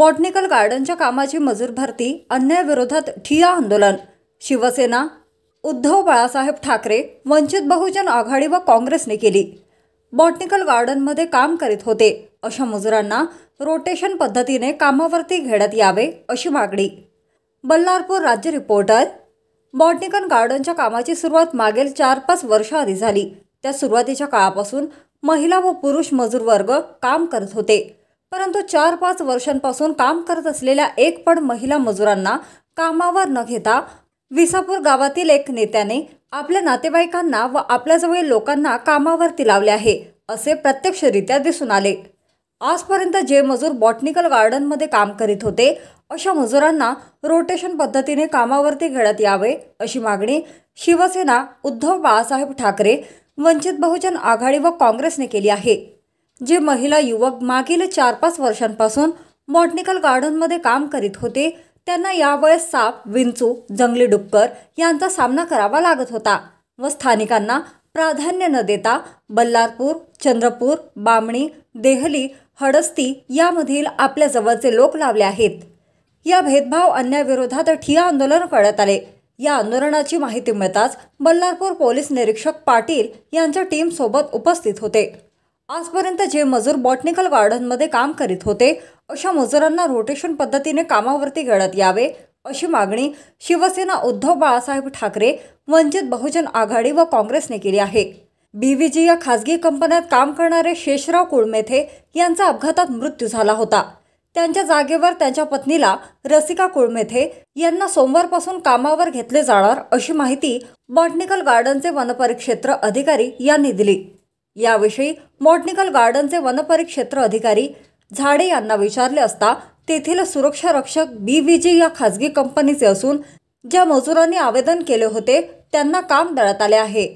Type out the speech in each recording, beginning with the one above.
botanical गार्डनच्या कामाची मजूर भरती अन्यायाविरोधात ठिया आंदोलन शिवसेना उद्धव बाळासाहेब ठाकरे वंचित बहुजन आघाडी व काँग्रेसने केली बॉटनिकल गार्डनमध्ये काम करीत होते अशा मजुरांना रोटेशन पद्धतीने कामावरती घेण्यात यावे अशी मागणी बल्लारपूर राज्य रिपोर्टर बॉटनिकल गार्डनच्या कामाची सुरुवात मागील चार पाच वर्षाआधी झाली त्या सुरुवातीच्या काळापासून महिला व पुरुष मजूर वर्ग काम करत होते परंतु चार पाच वर्षांपासून काम करत असलेल्या एक पण महिला मजुरांना कामावर न घेता विसापूर गावातील एक नेत्याने आपल्या नातेवाईकांना व आपल्याजवळील लोकांना कामावरती लावले आहे असे प्रत्यक्षरित्या दिसून आले आजपर्यंत जे मजूर बॉटनिकल गार्डनमध्ये काम करीत होते अशा मजुरांना रोटेशन पद्धतीने कामावरती घेण्यात यावे अशी मागणी शिवसेना उद्धव बाळासाहेब ठाकरे वंचित बहुजन आघाडी व काँग्रेसने केली आहे जे महिला युवक मागील चार पाच वर्षांपासून बॉटनिकल गार्डनमध्ये काम करीत होते त्यांना यावेळेस साप विंचू जंगली डुक्कर यांचा सामना करावा लागत होता व स्थानिकांना प्राधान्य न देता बल्लारपूर चंद्रपूर बामणी देहली हडस्ती यामधील आपल्या जवळचे लोक लावले आहेत या भेदभाव अन्याविरोधात ठिया आंदोलन करण्यात आले या आंदोलनाची माहिती मिळताच बल्लारपूर पोलीस निरीक्षक पाटील यांच्या टीमसोबत उपस्थित होते आजपर्यंत जे मजूर बॉटनिकल गार्डनमध्ये काम करीत होते अशा मजुरांना रोटेशन पद्धतीने कामावरती घेण्यात यावे अशी मागणी शिवसेना उद्धव बाळासाहेब ठाकरे वंचित बहुजन आघाडी व काँग्रेसने केली आहे बीव्हीजी या खासगी कंपन्यात काम करणारे शेषराव कुळमेथे यांचा अपघातात मृत्यू झाला होता त्यांच्या जागेवर त्यांच्या पत्नीला रसिका कुळमेथे यांना सोमवारपासून कामावर घेतले जाणार अशी माहिती बॉटनिकल गार्डनचे वनपरिक्षेत्र अधिकारी यांनी दिली याविषयी मॉटनिकल गार्डनचे वनपरिक्षेत्र अधिकारी झाडे यांना विचारले असता तेथील सुरक्षा रक्षक बी जी या खासगी कंपनीचे असून ज्या मजुरांनी आवेदन केले होते त्यांना काम देण्यात आले आहे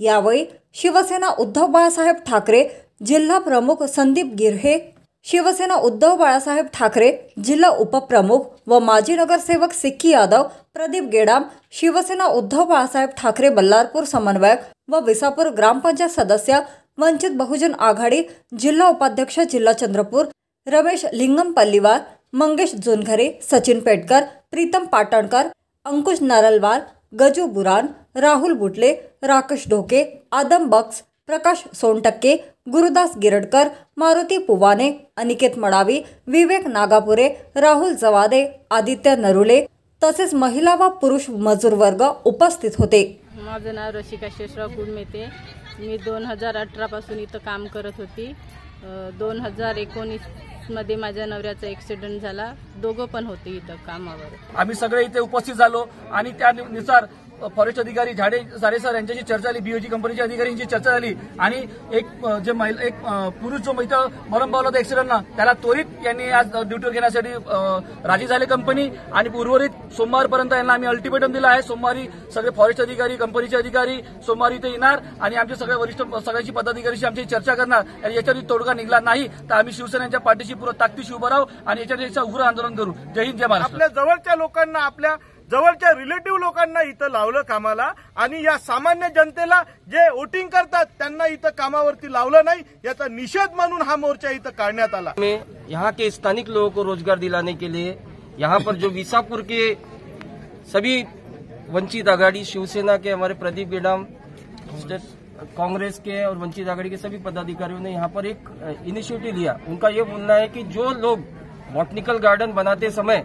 यावेळी शिवसेना उद्धव बाळासाहेब ठाकरे जिल्हा प्रमुख संदीप गिरहे शिवसेना उद्धव बाळासाहेब ठाकरे जिल्हा उपप्रमुख व माजी नगरसेवक सिक्की यादव प्रदीप गेडाम शिवसेना उद्धव बाळासाहेब ठाकरे बल्लारपूर समन्वयक व विसापूर ग्रामपंचायत सदस्य वंचित बहुजन आघाडी जिल्हा उपाध्यक्ष जिल्हा चंद्रपूर रमेश लिंगम पल्लीवार मंगेश जोनघरे सचिन पेटकर प्रीतम पाटणकर अंकुश नारलवार गजू बुरान राहुल बुटले राकेश ढोके आदम बक्स प्रकाश सोनटक्के गुरुदास गिरडकर मारुती पुवाने अनिकेत मडावी विवेक नागापुरे राहुल जवादे आदित्य नरुले तसेच महिला व पुरुष मजूर वर्ग उपस्थित होते माझं नाव रशिका शेषराव कुडमेते मी दोन हजार अठरापासून इथं काम करत होती दोन हजार एकोणीसमध्ये माझ्या नवऱ्याचा ॲक्सिडेंट झाला दोघं पण होते इथं कामावर आम्ही सगळे इथे उपस्थित झालो आणि त्यानुसार फॉरेस्ट अधिकारी झाडे सारे सर यांच्याशी चर्चा झाली बीओजी कंपनीच्या अधिकाऱ्यांची चर्चा झाली आणि एक जे महिला एक पुरुष जो मैत्र मरण पावला होता ना त्याला त्वरित यांनी आज ड्युटीवर घेण्यासाठी राजी झाले कंपनी आणि उर्वरित सोमवारपर्यंत यांना आम्ही अल्टिमेटम दिला आहे सोमवारी सगळे फॉरेस्ट अधिकारी कंपनीचे अधिकारी सोमवारी इथे येणार आणि आमचे सगळे वरिष्ठ सगळ्याची पदाधिकारीशी आमची चर्चा करणार आणि याच्यावर तोडगा निघला नाही तर आम्ही शिवसेनेच्या पाठीशी पूर्ण ताकदीशी उभं राहू आणि याच्यावर उग्र आंदोलन करू जय हिंद जय महाराष्ट्र आपल्या जवळच्या लोकांना आपल्या जवळच्या रिलेटिव्ह लोकांना इथं लावलं कामाला आणि या सामान्य जनतेला जे वोटिंग करतात त्यांना इथं कामावरती लावलं नाही याचा निषेध म्हणून हा मोर्चा इथं काढण्यात आला यहाँ के स्थानिक लोगों को रोजगार दिलाने के लिए यहाँ पर जो विसापुर के सभी वंचित आघाड़ी शिवसेना के हमारे प्रदीप गेडाम कांग्रेस के और वंचित आघाड़ी के सभी पदाधिकारियों ने यहाँ पर एक इनिशिएटिव लिया उनका ये बोलना है कि जो लोग बॉटनिकल गार्डन बनाते समय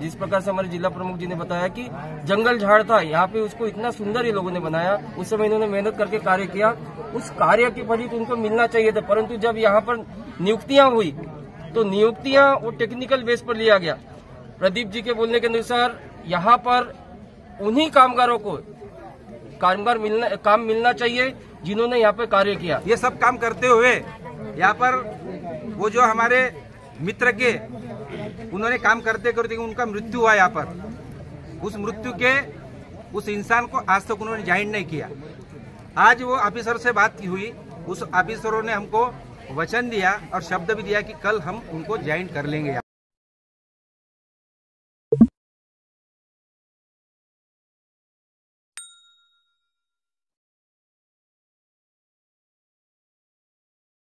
जिस प्रकार से हमारे जिला प्रमुख जी ने बताया कि जंगल झाड़ था यहाँ पे उसको इतना सुंदर ये लोगों ने बनाया उस समय इन्होंने मेहनत करके कार्य किया उस कार्य के फलित उनको मिलना चाहिए था परंतु जब यहाँ पर नियुक्तियां हुई तो नियुक्तियां वो टेक्निकल बेस पर लिया गया प्रदीप जी के बोलने के अनुसार यहाँ पर उन्हीं कामगारों को कामगार मिलना काम मिलना चाहिए जिन्होंने यहाँ पे कार्य किया ये सब काम करते हुए यहाँ पर वो जो हमारे मित्र के उन्होंने काम करते करते उनका मृत्यु हुआ यहाँ पर उस मृत्यु के उस इंसान को आज तक उन्होंने ज्वाइन नहीं किया आज वो ऑफिसर से बात की हुई उस ऑफिसरों ने हमको वचन दिया और शब्द भी दिया कि कल हम उनको ज्वाइन कर लेंगे